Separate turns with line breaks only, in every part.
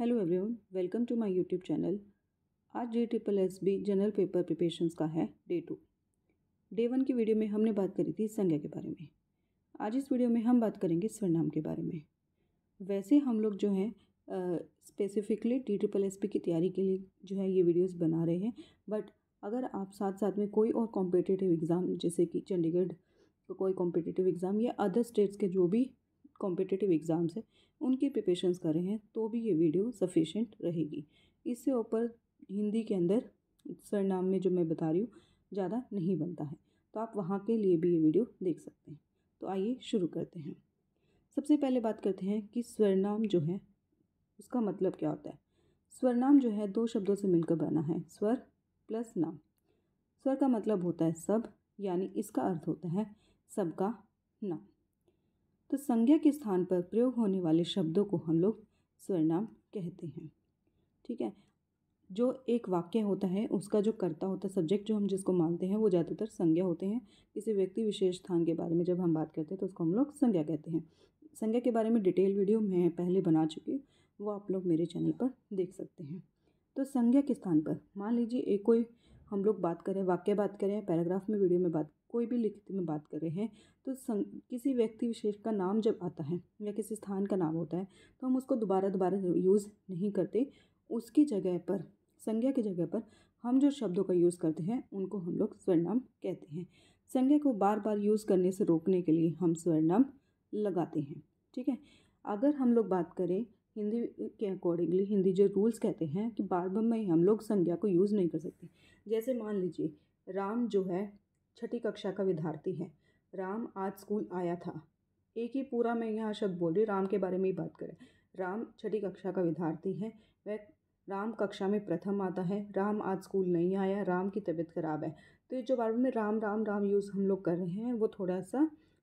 hello everyone welcome to my YouTube channel आज J triple S B general paper preparation का है day two day one की video में हमने बात करी थी संज्ञा के बारे में आज इस वीडियो में हम बात करेंगे स्वरनाम के बारे में वैसे हम लोग जो हैं स्पेसिफिकली टी ट्रिपल एस की तैयारी के लिए जो है ये वीडियोज़ बना रहे हैं बट अगर आप साथ साथ में कोई और कॉम्पिटेटिव एग्ज़ाम जैसे कि चंडीगढ़ कोई कॉम्पिटेटिव एग्ज़ाम या अदर स्टेट्स के जो भी कॉम्पिटिटिव एग्ज़ाम्स है उनकी प्रिपेशन कर रहे हैं तो भी ये वीडियो सफिशेंट रहेगी इससे ऊपर हिंदी के अंदर सरनाम में जो मैं बता रही हूँ ज़्यादा नहीं बनता है तो आप वहाँ के लिए भी ये वीडियो देख सकते हैं तो आइए शुरू करते हैं सबसे पहले बात करते हैं कि स्वरनाम जो है उसका मतलब क्या होता है स्वरनाम जो है दो शब्दों से मिलकर बना है स्वर प्लस नाम स्वर का मतलब होता है सब यानी इसका अर्थ होता है सबका नाम तो संज्ञा के स्थान पर प्रयोग होने वाले शब्दों को हम लोग स्वरनाम कहते हैं ठीक है जो एक वाक्य होता है उसका जो कर्ता होता है सब्जेक्ट जो हम जिसको मानते हैं वो ज़्यादातर संज्ञा होते हैं किसी व्यक्ति विशेष स्थान के बारे में जब हम बात करते हैं तो उसको हम लोग संज्ञा कहते हैं संज्ञा के बारे में डिटेल वीडियो मैं पहले बना चुकी हूँ वो आप लोग मेरे चैनल पर देख सकते हैं तो संज्ञा के स्थान पर मान लीजिए एक कोई हम लोग बात करें वाक्य बात करें पैराग्राफ में वीडियो में बात कोई भी लिखित में बात कर रहे हैं तो किसी व्यक्ति विशेष का नाम जब आता है या किसी स्थान का नाम होता है तो हम उसको दोबारा दोबारा यूज़ नहीं करते उसकी जगह पर संज्ञा की जगह पर हम जो शब्दों का यूज़ करते हैं उनको हम लोग स्वर्णाम कहते हैं संज्ञा को बार बार यूज़ करने से रोकने के लिए हम स्वर्णाम लगाते हैं ठीक है अगर हम लोग बात करें हिंदी के अकॉर्डिंगली हिंदी जो रूल्स कहते हैं कि बार बार में हम लोग संज्ञा को यूज़ नहीं कर सकते जैसे मान लीजिए राम जो है छठी कक्षा का विद्यार्थी है राम आज स्कूल आया था एक ही पूरा मैं यहाँ शब्द बोल रही राम के बारे में ही बात करें राम छठी कक्षा का विद्यार्थी है वह राम कक्षा में प्रथम आता है राम आज स्कूल नहीं आया राम की तबीयत खराब है तो ये जो बारे में राम राम राम यूज़ हम लोग कर रहे हैं वो थोड़ा सा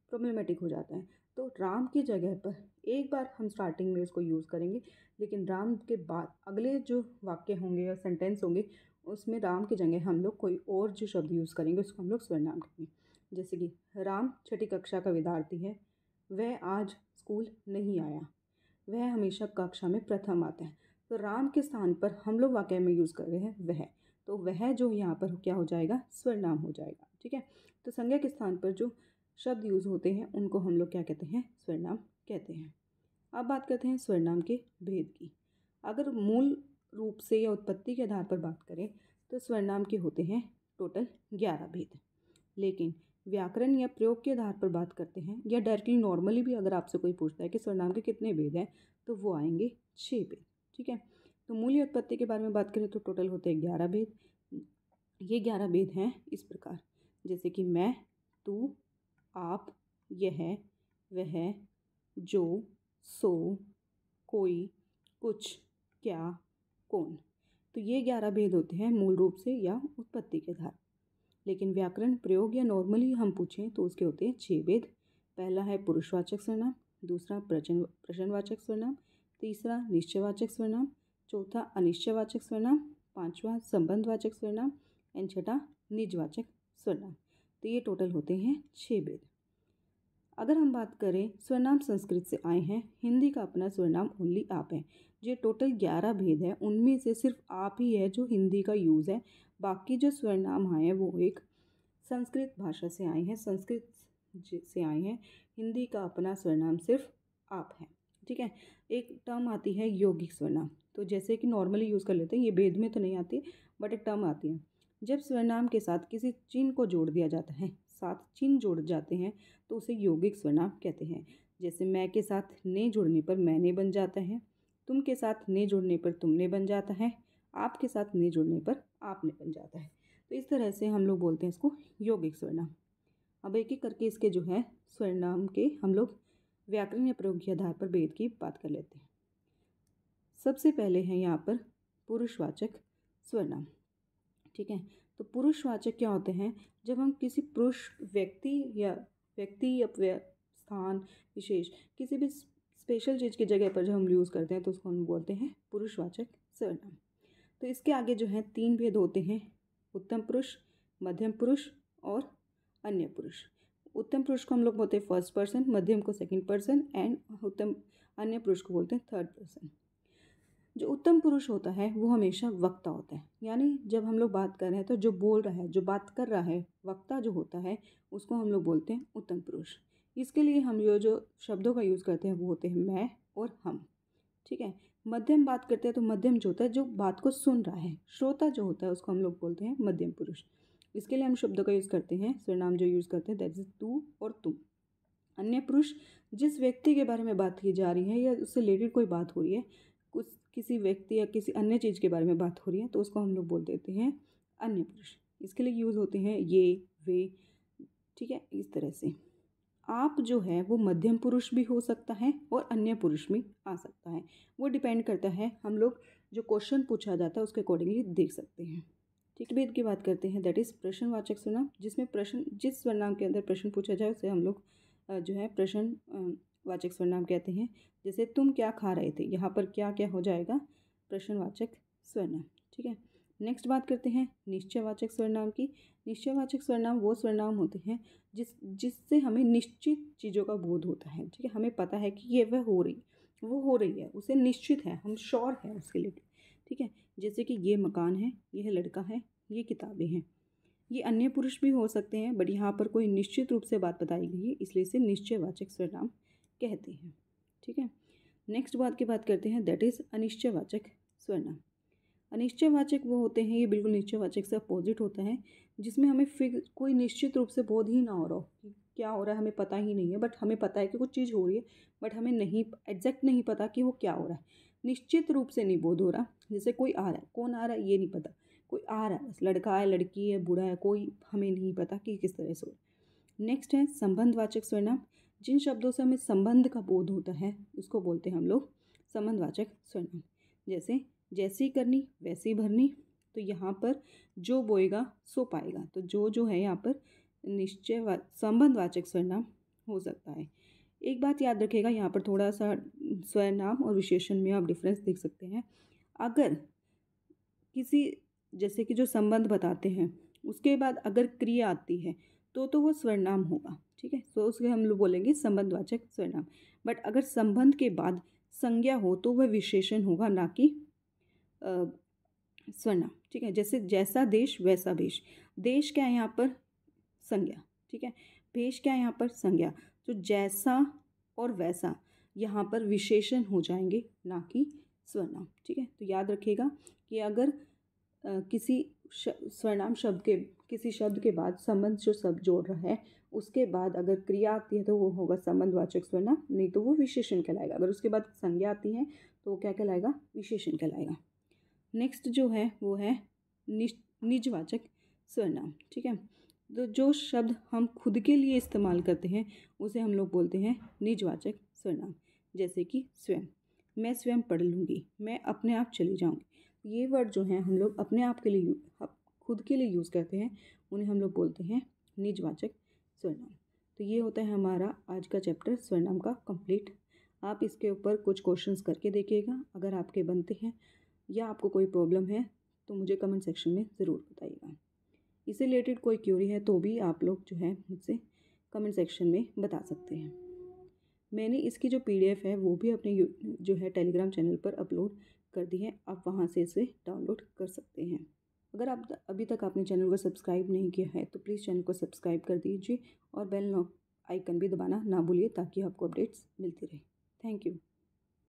प्रॉब्लमेटिक हो जाता है तो राम की जगह पर एक बार हम स्टार्टिंग में उसको यूज़ करेंगे लेकिन राम के बाद अगले जो वाक्य होंगे या सेंटेंस होंगे उसमें राम की जगह हम लोग कोई और जो शब्द यूज़ करेंगे उसको हम लोग स्वर्णाम कहेंगे जैसे कि राम छठी कक्षा का विद्यार्थी है वह आज स्कूल नहीं आया वह हमेशा कक्षा में प्रथम आता है तो राम के स्थान पर हम लोग वाक्य में यूज़ कर रहे हैं वह तो वह जो यहाँ पर क्या हो जाएगा स्वर्णाम हो जाएगा ठीक है तो संज्ञा के स्थान पर जो शब्द यूज़ होते हैं उनको हम लोग क्या कहते हैं स्वर्णाम कहते हैं अब बात करते हैं स्वर्णाम के भेद की अगर मूल रूप से या उत्पत्ति के आधार पर बात करें तो स्वर्णाम के होते हैं टोटल ग्यारह भेद लेकिन व्याकरण या प्रयोग के आधार पर बात करते हैं या डायरेक्टली नॉर्मली भी अगर आपसे कोई पूछता है कि स्वर्णाम के कितने भेद हैं तो वो आएंगे छः भेद ठीक है तो मूल्य उत्पत्ति के बारे में बात करें तो टोटल होते हैं ग्यारह भेद ये ग्यारह भेद हैं इस प्रकार जैसे कि मैं तू आप यह वह जो सो कोई कुछ क्या कौन तो ये ग्यारह भेद होते हैं मूल रूप से या उत्पत्ति के आधार लेकिन व्याकरण प्रयोग या नॉर्मली हम पूछें तो उसके होते हैं छः भेद पहला है पुरुषवाचक सर्वनाम दूसरा प्रचन प्रश्नवाचक स्वर्णाम तीसरा निश्चयवाचक स्वर्णाम चौथा अनिश्चयवाचक स्वर्णाम पाँचवा संबंधवाचक स्वर्णाम एंड छठा निजवाचक स्वर्णाम तो ये टोटल होते हैं छः भेद अगर हम बात करें स्वरनाम संस्कृत से आए हैं हिंदी का अपना स्वरनाम ओनली आप है जो टोटल ग्यारह भेद हैं उनमें से सिर्फ आप ही है जो हिंदी का यूज़ है बाकी जो स्वरनाम आए हैं वो एक संस्कृत भाषा से आए हैं संस्कृत से आए हैं हिंदी का अपना स्वरनाम सिर्फ आप है ठीक है एक टर्म आती है यौगिक स्वरनाम तो जैसे कि नॉर्मली यूज़ कर लेते हैं ये भेद में तो नहीं आती बट एक टर्म आती है जब स्वरनाम के साथ किसी चिन्ह को जोड़ दिया जाता है साथ चिन्ह जोड़ जाते हैं तो उसे यौगिक स्वनाम कहते हैं जैसे मैं के साथ ने जोड़ने पर मैंने बन जाता है तुम के साथ ने जोड़ने पर तुमने बन जाता है आपके साथ ने जोड़ने पर आपने बन जाता है तो इस तरह से हम लोग बोलते हैं इसको यौगिक स्वर्णाम अब एक एक करके इसके जो है स्वर्णाम के हम लोग व्याकरण या प्रयोग के आधार पर भेद की बात कर लेते हैं सबसे पहले है यहाँ पर पुरुषवाचक स्वर्णाम ठीक है तो पुरुषवाचक क्या होते हैं जब हम किसी पुरुष व्यक्ति या व्यक्ति या स्थान विशेष किसी भी स्पेशल चीज़ की जगह पर जब हम यूज़ करते हैं तो उसको हम बोलते हैं पुरुषवाचक सर्वनाम तो इसके आगे जो है तीन भेद होते हैं उत्तम पुरुष मध्यम पुरुष और अन्य पुरुष उत्तम पुरुष को हम लोग बोलते हैं फर्स्ट पर्सन मध्यम को सेकंड पर्सन एंड उत्तम अन्य पुरुष को बोलते हैं थर्ड पर्सन जो उत्तम पुरुष होता है वो हमेशा वक्ता होता है यानी जब हम लोग बात कर रहे हैं तो जो बोल रहा है जो बात कर रहा है वक्ता जो होता है उसको हम लोग बोलते हैं उत्तम पुरुष इसके लिए हम जो जो शब्दों का यूज़ करते हैं वो होते हैं मैं और हम ठीक है मध्यम बात करते हैं तो मध्यम जो होता है जो बात को सुन रहा है श्रोता जो होता है उसको हम लोग बोलते हैं मध्यम पुरुष इसके लिए हम शब्दों का यूज़ करते हैं सरनाम जो यूज़ करते हैं दैट इज़ तू और तुम अन्य पुरुष जिस व्यक्ति के बारे में बात की जा रही है या उससे रिलेटेड कोई बात हो रही है उस किसी व्यक्ति या किसी अन्य चीज़ के बारे में बात हो रही है तो उसको हम लोग बोल देते हैं अन्य पुरुष इसके लिए यूज़ होते हैं ये वे ठीक है इस तरह से आप जो है वो मध्यम पुरुष भी हो सकता है और अन्य पुरुष भी आ सकता है वो डिपेंड करता है हम लोग जो क्वेश्चन पूछा जाता है उसके अकॉर्डिंगली देख सकते हैं ठीक भेद की बात करते हैं दैट इज़ प्रश्नवाचक सर्वनाम जिसमें प्रश्न जिस सर्वनाम के अंदर प्रश्न पूछा जाए उसे हम लोग जो है प्रश्न वाचक स्वरनाम कहते हैं जैसे तुम क्या खा रहे थे यहाँ पर क्या क्या हो जाएगा प्रश्नवाचक स्वरनाम ठीक है नेक्स्ट बात करते हैं निश्चयवाचक स्वरनाम की निश्चयवाचक स्वरनाम वो स्वरनाम होते हैं जिस जिससे हमें निश्चित चीज़ों का बोध होता है ठीक है हमें पता है कि ये वह हो रही वो हो रही है उसे निश्चित है हम श्योर है उसके लिए ठीक है जैसे कि ये मकान है यह लड़का है ये किताबें हैं ये अन्य पुरुष भी हो सकते हैं बट यहाँ पर कोई निश्चित रूप से बात बताई गई है इसलिए इसे निश्चयवाचक स्वरनाम कहते हैं ठीक है नेक्स्ट बात की बात करते हैं दैट इज़ अनिश्चयवाचक स्वर्णम अनिश्चयवाचक वो होते हैं ये बिल्कुल निश्चयवाचक से अपोजिट होता है जिसमें हमें फिग कोई निश्चित रूप से बोध ही ना हो रहा हो कि क्या हो रहा है हमें पता ही नहीं है बट हमें पता है कि कुछ चीज़ हो रही है बट हमें नहीं एग्जैक्ट नहीं पता कि वो क्या हो रहा है निश्चित रूप से नहीं बोध हो रहा जैसे कोई आ रहा है कौन आ रहा है ये नहीं पता कोई आ रहा है बस लड़का है लड़की है बूढ़ा है कोई हमें नहीं पता कि किस तरह से हो रहा है नेक्स्ट है संबंधवाचक स्वर्ण जिन शब्दों से हमें संबंध का बोध होता है उसको बोलते हैं हम लोग संबंधवाचक सर्वनाम जैसे जैसी करनी वैसी भरनी तो यहाँ पर जो बोएगा सो पाएगा तो जो जो है यहाँ पर निश्चय संबंधवाचक स्वरनाम हो सकता है एक बात याद रखेगा यहाँ पर थोड़ा सा स्वरनाम और विशेषण में आप डिफरेंस देख सकते हैं अगर किसी जैसे कि जो संबंध बताते हैं उसके बाद अगर क्रिया आती है तो तो वो स्वरनाम होगा ठीक है सो उसके हम लोग बोलेंगे संबंधवाचक स्वर्णाम बट अगर संबंध के बाद संज्ञा हो तो वह विशेषण होगा ना कि स्वर्णा ठीक है जैसे जैसा देश वैसा भेष देश क्या है यहाँ पर संज्ञा ठीक है भेष क्या है यहाँ पर संज्ञा तो जैसा और वैसा यहाँ पर विशेषण हो जाएंगे ना कि स्वर्णाम ठीक है तो याद रखिएगा कि अगर आ, किसी स्वर्णाम शब्द के किसी शब्द के बाद संबंध जो शब्द जोड़ रहा है उसके बाद अगर क्रिया आती है तो वो होगा संबंधवाचक स्वर्ण नहीं तो वो विशेषण कहलाएगा अगर उसके बाद संज्ञा आती है तो क्या कहलाएगा विशेषण कहलाएगा नेक्स्ट जो है वो है निजवाचक स्वर्ण ठीक है तो जो शब्द हम खुद के लिए इस्तेमाल करते हैं उसे हम लोग बोलते हैं निजवाचक स्वनाम जैसे कि स्वयं मैं स्वयं पढ़ लूँगी मैं अपने आप चली जाऊँगी ये वर्ड जो हैं हम लोग अपने आप के लिए खुद के लिए यूज़ करते हैं उन्हें हम लोग बोलते हैं निजवाचक स्वर्णाम तो ये होता है हमारा आज का चैप्टर स्वर्णाम का कंप्लीट आप इसके ऊपर कुछ क्वेश्चंस करके देखिएगा अगर आपके बनते हैं या आपको कोई प्रॉब्लम है तो मुझे कमेंट सेक्शन में ज़रूर बताइएगा इससे रिलेटेड कोई क्यूरी है तो भी आप लोग जो है मुझसे कमेंट सेक्शन में बता सकते हैं मैंने इसकी जो पीडीएफ है वो भी अपने जो है टेलीग्राम चैनल पर अपलोड कर दी है आप वहाँ से इसे डाउनलोड कर सकते हैं अगर आप अभी तक आपने चैनल को सब्सक्राइब नहीं किया है तो प्लीज़ चैनल को सब्सक्राइब कर दीजिए और बेल आइकन भी दबाना ना भूलिए ताकि आपको अपडेट्स मिलती रहे थैंक यू